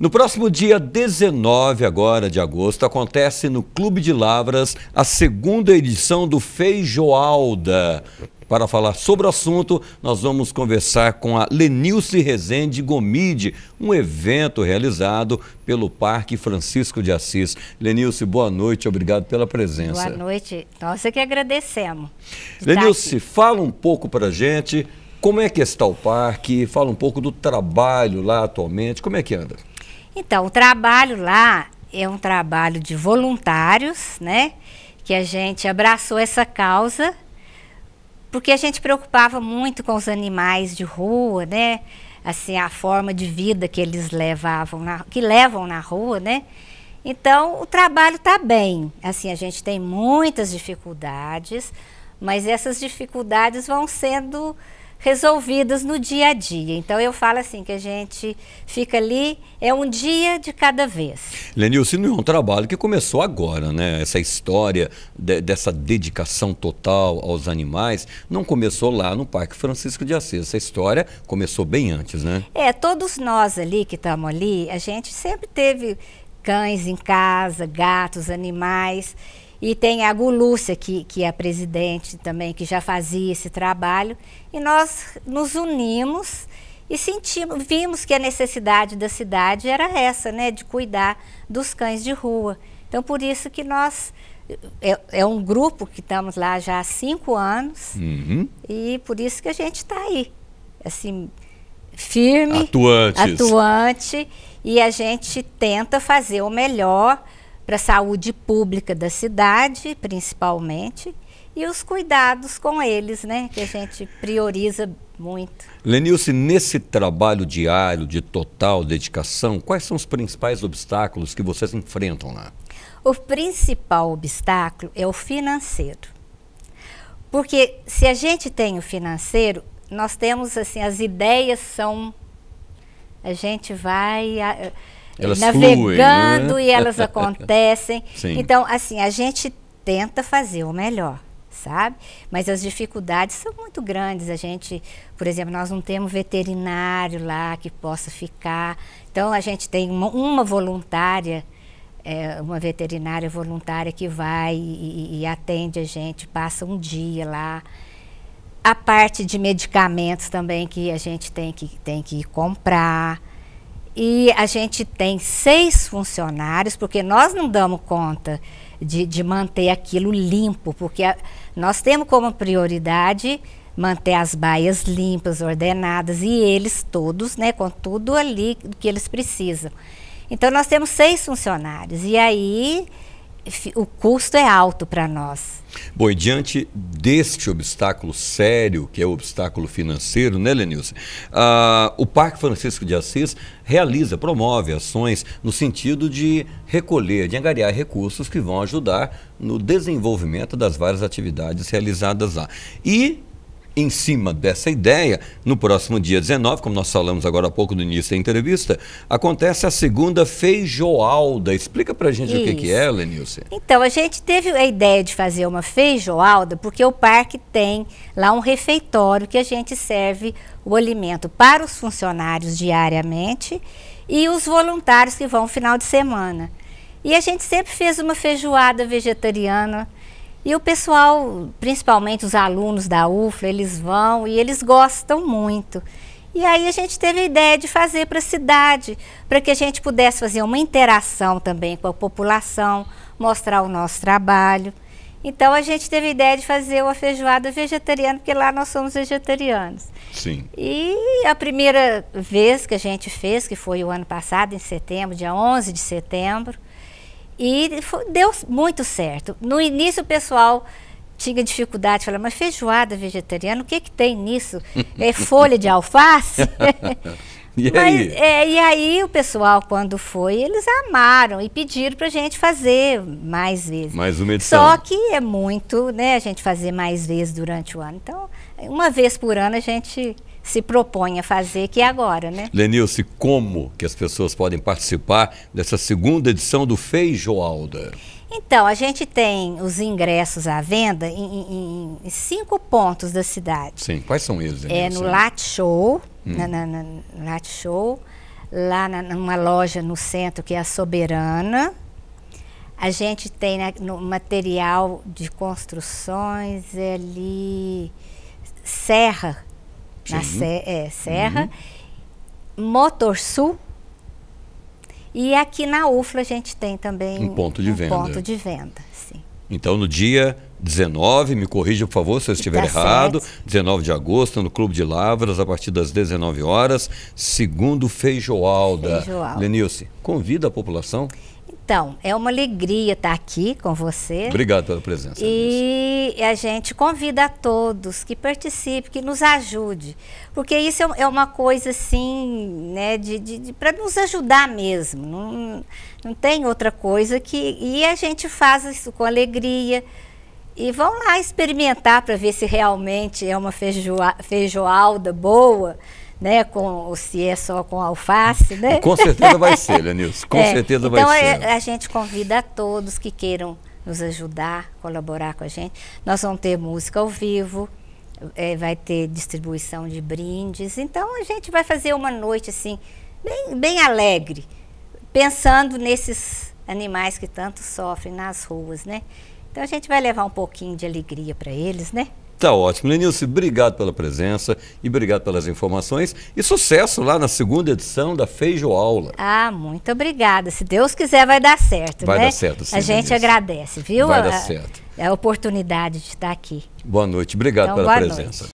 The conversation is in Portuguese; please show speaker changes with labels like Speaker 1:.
Speaker 1: No próximo dia 19 agora de agosto acontece no Clube de Lavras a segunda edição do Feijoalda. Para falar sobre o assunto, nós vamos conversar com a Lenilce Rezende Gomide, um evento realizado pelo Parque Francisco de Assis. Lenilce, boa noite, obrigado pela presença. Boa
Speaker 2: noite, nós é que agradecemos. Lenilce,
Speaker 1: fala um pouco para a gente como é que está o parque, fala um pouco do trabalho lá atualmente, como é que anda?
Speaker 2: Então, o trabalho lá é um trabalho de voluntários, né? Que a gente abraçou essa causa, porque a gente preocupava muito com os animais de rua, né? Assim, a forma de vida que eles levavam, na, que levam na rua, né? Então, o trabalho está bem. Assim, a gente tem muitas dificuldades, mas essas dificuldades vão sendo resolvidas no dia a dia. Então eu falo assim que a gente fica ali, é um dia de cada vez.
Speaker 1: Lenilson, não é um trabalho que começou agora, né? Essa história de, dessa dedicação total aos animais não começou lá no Parque Francisco de Assis. Essa história começou bem antes, né?
Speaker 2: É, todos nós ali que estamos ali, a gente sempre teve cães em casa, gatos, animais. E tem a Gulúcia, que, que é a presidente também, que já fazia esse trabalho. E nós nos unimos e sentimos, vimos que a necessidade da cidade era essa, né, de cuidar dos cães de rua. Então, por isso que nós. É, é um grupo que estamos lá já há cinco anos uhum. e por isso que a gente está aí, assim, firme, Atuantes. atuante, e a gente tenta fazer o melhor para a saúde pública da cidade, principalmente, e os cuidados com eles, né, que a gente prioriza muito.
Speaker 1: Lenilce, nesse trabalho diário de total dedicação, quais são os principais obstáculos que vocês enfrentam lá?
Speaker 2: O principal obstáculo é o financeiro. Porque se a gente tem o financeiro, nós temos assim, as ideias são a gente vai a, elas navegando fluem, né? e elas acontecem. Sim. Então, assim, a gente tenta fazer o melhor, sabe? Mas as dificuldades são muito grandes. A gente, por exemplo, nós não temos veterinário lá que possa ficar. Então, a gente tem uma, uma voluntária. É, uma veterinária voluntária que vai e, e, e atende a gente, passa um dia lá. A parte de medicamentos também que a gente tem que, tem que comprar e a gente tem seis funcionários, porque nós não damos conta de, de manter aquilo limpo, porque a, nós temos como prioridade manter as baias limpas, ordenadas, e eles todos, né, com tudo ali que eles precisam. Então, nós temos seis funcionários, e aí o custo é alto para nós.
Speaker 1: Bom, e diante deste obstáculo sério, que é o obstáculo financeiro, né, Lenilson? Ah, o Parque Francisco de Assis realiza, promove ações no sentido de recolher, de angariar recursos que vão ajudar no desenvolvimento das várias atividades realizadas lá. E em cima dessa ideia, no próximo dia 19, como nós falamos agora há pouco no início da entrevista, acontece a segunda feijoalda. Explica pra gente Isso. o que, que é, Lenilce.
Speaker 2: Então, a gente teve a ideia de fazer uma feijoalda porque o parque tem lá um refeitório que a gente serve o alimento para os funcionários diariamente e os voluntários que vão final de semana. E a gente sempre fez uma feijoada vegetariana e o pessoal, principalmente os alunos da UFLA, eles vão e eles gostam muito. E aí a gente teve a ideia de fazer para a cidade, para que a gente pudesse fazer uma interação também com a população, mostrar o nosso trabalho. Então a gente teve a ideia de fazer uma feijoada vegetariana, porque lá nós somos vegetarianos. Sim. E a primeira vez que a gente fez, que foi o ano passado, em setembro, dia 11 de setembro, e foi, deu muito certo. No início, o pessoal tinha dificuldade, falava, mas feijoada vegetariana, o que, que tem nisso? É folha de alface? e, mas, aí? É, e aí o pessoal, quando foi, eles amaram e pediram para a gente fazer mais vezes.
Speaker 1: Mais uma edição. Só que
Speaker 2: é muito, né, a gente fazer mais vezes durante o ano. Então, uma vez por ano a gente se propõe a fazer, que é agora, né?
Speaker 1: Lenilce, como que as pessoas podem participar dessa segunda edição do Feijoalda?
Speaker 2: Então, a gente tem os ingressos à venda em, em, em cinco pontos da cidade.
Speaker 1: Sim, quais são eles? É Lenilce? É no Lat
Speaker 2: Show, hum. na, na, na Lat Show, lá na, numa loja no centro que é a Soberana. A gente tem né, no material de construções é ali, Serra, Sim. na é, Serra, uhum. Motor Sul. E aqui na UFLA a gente tem também um ponto de um venda. Ponto de venda sim.
Speaker 1: Então no dia 19, me corrija por favor se eu estiver tá errado, 19 de agosto no Clube de Lavras, a partir das 19 horas, segundo Feijoalda. Feijoalda. Lenilce, convida a população.
Speaker 2: Então, é uma alegria estar aqui com você.
Speaker 1: Obrigado pela presença.
Speaker 2: E a gente convida a todos que participem, que nos ajude. Porque isso é, é uma coisa assim, né, de, de, de para nos ajudar mesmo. Não, não tem outra coisa que. E a gente faz isso com alegria. E vão lá experimentar para ver se realmente é uma feijoa, feijoalda boa né, com, se é só com alface, né? Com certeza vai ser, Lenilson, com é, certeza então vai ser. Então é, a, a gente convida a todos que queiram nos ajudar, colaborar com a gente. Nós vamos ter música ao vivo, é, vai ter distribuição de brindes. Então a gente vai fazer uma noite assim, bem, bem alegre, pensando nesses animais que tanto sofrem nas ruas, né? Então a gente vai levar um pouquinho de alegria para eles, né?
Speaker 1: Tá ótimo. Lenilce, obrigado pela presença e obrigado pelas informações. E sucesso lá na segunda edição da Feijo Aula.
Speaker 2: Ah, muito obrigada. Se Deus quiser, vai dar certo, vai né? Vai dar certo, sim, A gente Lenilce. agradece, viu? Vai a, dar certo. A oportunidade de estar aqui.
Speaker 1: Boa noite. Obrigado então, pela presença. Noite.